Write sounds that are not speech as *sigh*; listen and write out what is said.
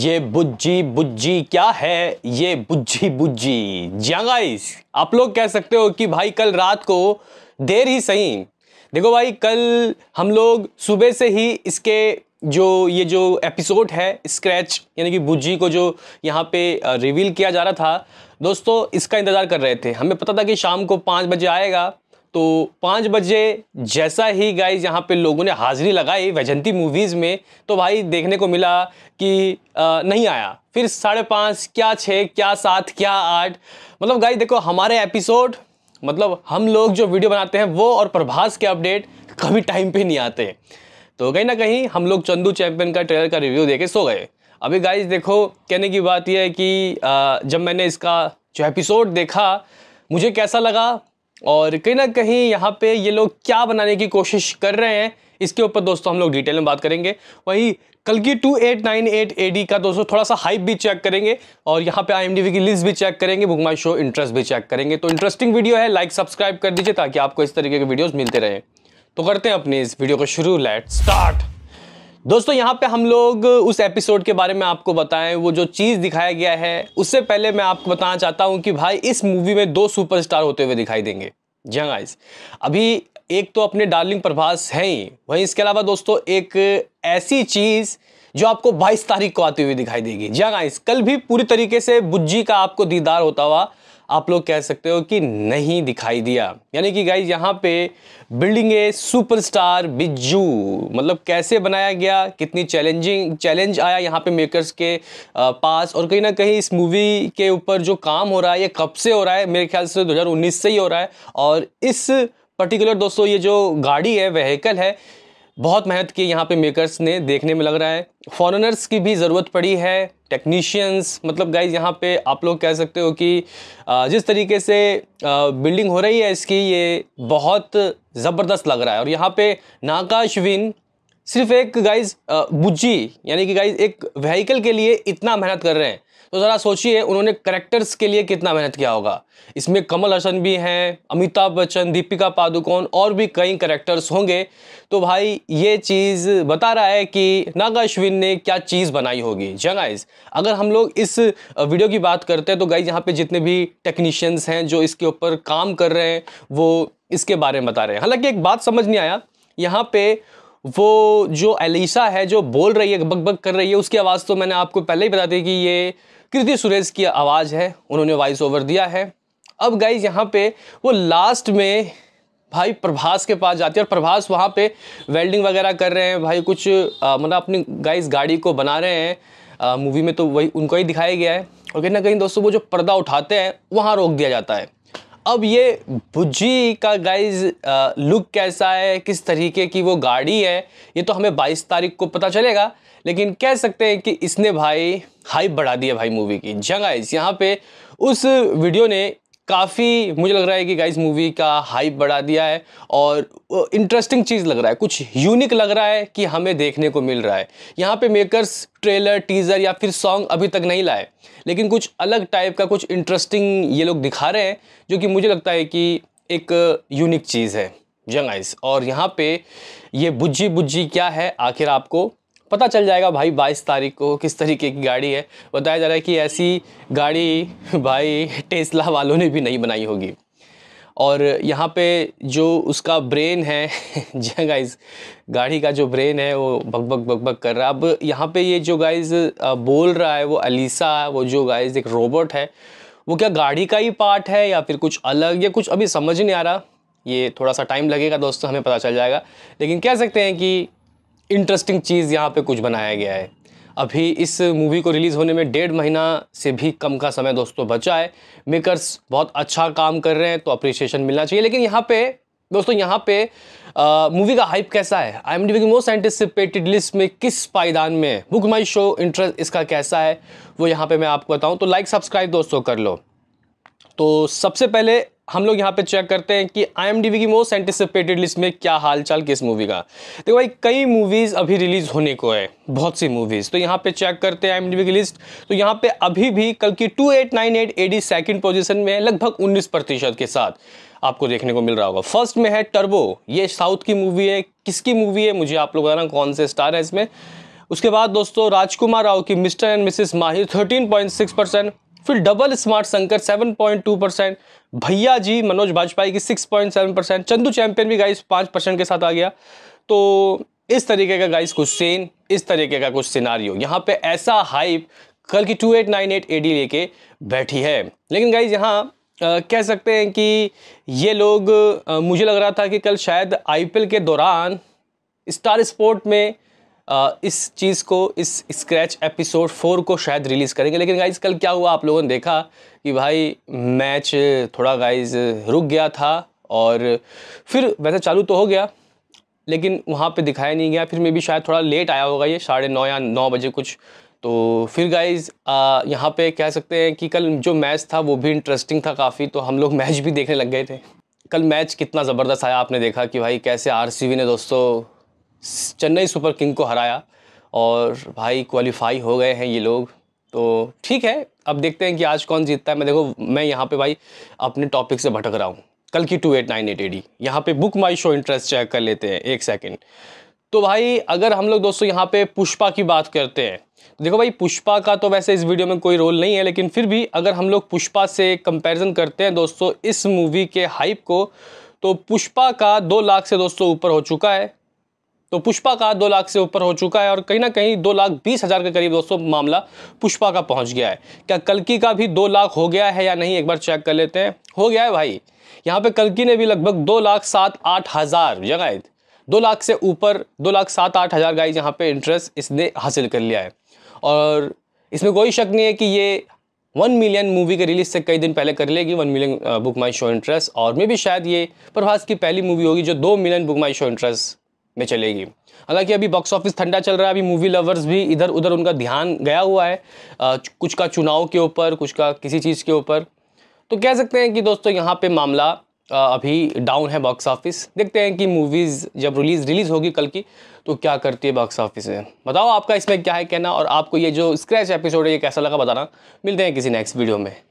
ये बुज्जी बुज्जी क्या है ये बुज्जी बुज्जी जंगाइस आप लोग कह सकते हो कि भाई कल रात को देर ही सही देखो भाई कल हम लोग सुबह से ही इसके जो ये जो एपिसोड है स्क्रैच यानी कि बुज्जी को जो यहाँ पे रिवील किया जा रहा था दोस्तों इसका इंतज़ार कर रहे थे हमें पता था कि शाम को पाँच बजे आएगा तो पाँच बजे जैसा ही गाइज यहाँ पे लोगों ने हाज़िरी लगाई वैजंती मूवीज़ में तो भाई देखने को मिला कि आ, नहीं आया फिर साढ़े पाँच क्या छः क्या सात क्या आठ मतलब गाइज देखो हमारे एपिसोड मतलब हम लोग जो वीडियो बनाते हैं वो और प्रभास के अपडेट कभी टाइम पे नहीं आते तो कहीं ना कहीं हम लोग चंदू चैम्पियन का ट्रेलर का रिव्यू दे सो गए अभी गाइज देखो कहने की बात यह है कि आ, जब मैंने इसका जो एपिसोड देखा मुझे कैसा लगा और कहीं ना कहीं यहाँ पे ये लोग क्या बनाने की कोशिश कर रहे हैं इसके ऊपर दोस्तों हम लोग डिटेल में बात करेंगे वहीं कल की two eight nine eight A D का दोस्तों थोड़ा सा हाइप भी चेक करेंगे और यहाँ पे आई की लिस्ट भी चेक करेंगे बुक माई शो इंटरेस्ट भी चेक करेंगे तो इंटरेस्टिंग वीडियो है लाइक सब्सक्राइब कर दीजिए ताकि आपको इस तरीके के वीडियोज़ मिलते रहे तो करते हैं अपने इस वीडियो को शुरू लेट स्टार्ट दोस्तों यहाँ पे हम लोग उस एपिसोड के बारे में आपको बताएं वो जो चीज़ दिखाया गया है उससे पहले मैं आपको बताना चाहता हूँ कि भाई इस मूवी में दो सुपरस्टार होते हुए दिखाई देंगे जी हाँ अभी एक तो अपने डार्लिंग प्रभास है ही वहीं इसके अलावा दोस्तों एक ऐसी चीज़ जो आपको 22 तारीख को आती हुई दिखाई देगी जी हाँ कल भी पूरी तरीके से बुज्जी का आपको दीदार होता हुआ आप लोग कह सकते हो कि नहीं दिखाई दिया यानी कि गाइज यहाँ पे बिल्डिंग ए सुपरस्टार बिजू मतलब कैसे बनाया गया कितनी चैलेंजिंग चैलेंज आया यहाँ पे मेकर्स के पास और कहीं ना कहीं इस मूवी के ऊपर जो काम हो रहा है ये कब से हो रहा है मेरे ख्याल से 2019 से ही हो रहा है और इस पर्टिकुलर दोस्तों ये जो गाड़ी है वहीकल है बहुत मेहनत की यहाँ पे मेकर्स ने देखने में लग रहा है फॉरनर्स की भी ज़रूरत पड़ी है टेक्नीशियंस मतलब गाइज यहाँ पे आप लोग कह सकते हो कि जिस तरीके से बिल्डिंग हो रही है इसकी ये बहुत ज़बरदस्त लग रहा है और यहाँ पे नाकाशविन सिर्फ एक गाइज बुज्जी यानी कि गाइज एक व्हीकल के लिए इतना मेहनत कर रहे हैं तो ज़रा सोचिए उन्होंने करेक्टर्स के लिए कितना मेहनत किया होगा इसमें कमल हसन भी हैं अमिताभ बच्चन दीपिका पादुकोण और भी कई करेक्टर्स होंगे तो भाई ये चीज़ बता रहा है कि नागा अश्विन ने क्या चीज़ बनाई होगी जंगाइज़ हाँ अगर हम लोग इस वीडियो की बात करते हैं तो गाइज यहाँ पर जितने भी टेक्नीशियंस हैं जो इसके ऊपर काम कर रहे हैं वो इसके बारे में बता रहे हैं हालांकि एक बात समझ नहीं आया यहाँ पे वो जो एलिसा है जो बोल रही है बक बक कर रही है उसकी आवाज़ तो मैंने आपको पहले ही बता दी कि ये कृति सुरेश की आवाज़ है उन्होंने वॉइस ओवर दिया है अब गई यहाँ पे वो लास्ट में भाई प्रभास के पास जाती है और प्रभास वहाँ पे वेल्डिंग वगैरह कर रहे हैं भाई कुछ मतलब अपनी गाइस गाड़ी को बना रहे हैं मूवी में तो वही उनको ही दिखाया गया है और कहीं ना कहीं दोस्तों वो जो पर्दा उठाते हैं वहाँ रोक दिया जाता है अब ये भुजी का गाइज लुक कैसा है किस तरीके की वो गाड़ी है ये तो हमें 22 तारीख को पता चलेगा लेकिन कह सकते हैं कि इसने भाई हाइप बढ़ा दिया भाई मूवी की जगह आइज यहाँ पे उस वीडियो ने काफ़ी मुझे लग रहा है कि गाइस मूवी का हाइप बढ़ा दिया है और इंटरेस्टिंग चीज़ लग रहा है कुछ यूनिक लग रहा है कि हमें देखने को मिल रहा है यहाँ पे मेकर्स ट्रेलर टीज़र या फिर सॉन्ग अभी तक नहीं लाए लेकिन कुछ अलग टाइप का कुछ इंटरेस्टिंग ये लोग दिखा रहे हैं जो कि मुझे लगता है कि एक यूनिक चीज़ है जंग आइस और यहाँ पे ये बुज्जी बुज्जी क्या है आखिर आपको पता चल जाएगा भाई बाईस तारीख को किस तरीके की गाड़ी है बताया जा रहा है कि ऐसी गाड़ी भाई टेस्ला वालों ने भी नहीं बनाई होगी और यहाँ पे जो उसका ब्रेन है *laughs* जी गाइज गाड़ी का जो ब्रेन है वो भग भग भग भग कर रहा है अब यहाँ पे ये जो गाइज बोल रहा है वो अलीसा है वो जो गाइज एक रोबोट है वो क्या गाड़ी का ही पार्ट है या फिर कुछ अलग या कुछ अभी समझ नहीं आ रहा ये थोड़ा सा टाइम लगेगा दोस्तों हमें पता चल जाएगा लेकिन कह सकते हैं कि इंटरेस्टिंग चीज़ यहाँ पे कुछ बनाया गया है अभी इस मूवी को रिलीज़ होने में डेढ़ महीना से भी कम का समय दोस्तों बचा है मेकर्स बहुत अच्छा काम कर रहे हैं तो अप्रिसिएशन मिलना चाहिए लेकिन यहाँ पे दोस्तों यहाँ पे मूवी का हाइप कैसा है आई एम डी की मोस्ट एंटिसिपेटेड लिस्ट में किस पायदान में बुक माई शो इंटरेस्ट इसका कैसा है वो यहाँ पे मैं आपको बताऊँ तो लाइक सब्सक्राइब दोस्तों कर लो तो सबसे पहले हम लोग यहाँ पे चेक करते हैं कि आई की मोस्ट एंटिसिपेटेड लिस्ट में क्या हाल चाल किस मूवी का देखो भाई कई मूवीज़ अभी रिलीज़ होने को है बहुत सी मूवीज़ तो यहाँ पे चेक करते हैं आई की लिस्ट तो यहाँ पे अभी भी कल की 2898 एडी सेकेंड पोजिशन में है लगभग 19 प्रतिशत के साथ आपको देखने को मिल रहा होगा फर्स्ट में है टर्बो ये साउथ की मूवी है किसकी मूवी है मुझे आप लोग बताना कौन से स्टार है इसमें उसके बाद दोस्तों राजकुमार राव की मिस्टर एंड मिसिस माहिर 13.6 परसेंट फिर डबल स्मार्ट शंकर 7.2 परसेंट भैया जी मनोज वाजपेयी की 6.7 परसेंट चंदू चैंपियन भी गाइस 5 परसेंट के साथ आ गया तो इस तरीके का गाइस कुछ सीन इस तरीके का कुछ सिनारियो यहाँ पे ऐसा हाइप कल की 2898 एडी लेके बैठी है लेकिन गाइज यहाँ कह सकते हैं कि ये लोग मुझे लग रहा था कि कल शायद आई के दौरान स्टार स्पोर्ट में इस चीज़ को इस स्क्रैच एपिसोड फोर को शायद रिलीज़ करेंगे लेकिन गाइज कल क्या हुआ आप लोगों ने देखा कि भाई मैच थोड़ा गाइज रुक गया था और फिर वैसे चालू तो हो गया लेकिन वहाँ पे दिखाया नहीं गया फिर मे भी शायद थोड़ा लेट आया होगा ये साढ़े नौ या नौ बजे कुछ तो फिर गाइज यहाँ पे कह सकते हैं कि कल जो मैच था वो भी इंटरेस्टिंग था काफ़ी तो हम लोग मैच भी देखने लग गए थे कल मैच कितना ज़बरदस्त आया आपने देखा कि भाई कैसे आरसीबी ने दोस्तों चेन्नई सुपर किंग को हराया और भाई क्वालिफाई हो गए हैं ये लोग तो ठीक है अब देखते हैं कि आज कौन जीतता है मैं देखो मैं यहाँ पे भाई अपने टॉपिक से भटक रहा हूँ कल की two eight nine eight AD यहाँ पे book my show interest check कर लेते हैं एक सेकेंड तो भाई अगर हम लोग दोस्तों यहाँ पे पुष्पा की बात करते हैं तो देखो भाई पुष्पा का तो वैसे इस वीडियो में कोई रोल नहीं है लेकिन फिर भी अगर हम लोग पुष्पा से कंपैरिजन करते हैं दोस्तों इस मूवी के हाइप को तो पुष्पा का दो लाख से दोस्तों ऊपर हो चुका है तो पुष्पा का दो लाख से ऊपर हो चुका है और कहीं ना कहीं दो लाख बीस हज़ार के करीब दोस्तों मामला पुष्पा का पहुंच गया है क्या कलकी का भी दो लाख हो गया है या नहीं एक बार चेक कर लेते हैं हो गया है भाई यहाँ पे कलकी ने भी लगभग दो लाख सात आठ हज़ार जगह दो लाख से ऊपर दो लाख सात आठ हज़ार गाइज यहाँ पे इंटरेस्ट इसने हासिल कर लिया है और इसमें कोई शक नहीं है कि ये वन मिलियन मूवी के रिलीज से कई दिन पहले कर लेगी one million book my show interest और मे भी शायद ये प्रभास की पहली मूवी होगी जो दो million book my show interest में चलेगी हालांकि अभी बॉक्स ऑफिस ठंडा चल रहा है अभी मूवी लवर्स भी इधर उधर उनका ध्यान गया हुआ है आ, कुछ का चुनाव के ऊपर कुछ का किसी चीज़ के ऊपर तो कह सकते हैं कि दोस्तों यहाँ पे मामला आ, अभी डाउन है बॉक्स ऑफिस देखते हैं कि मूवीज़ जब रिलीज़ रिलीज़ होगी कल की तो क्या करती है बॉक्स ऑफिस में बताओ आपका इसमें क्या है कहना और आपको ये जो स्क्रैच एपिसोड है ये कैसा लगा बताना मिलते हैं किसी नेक्स्ट वीडियो में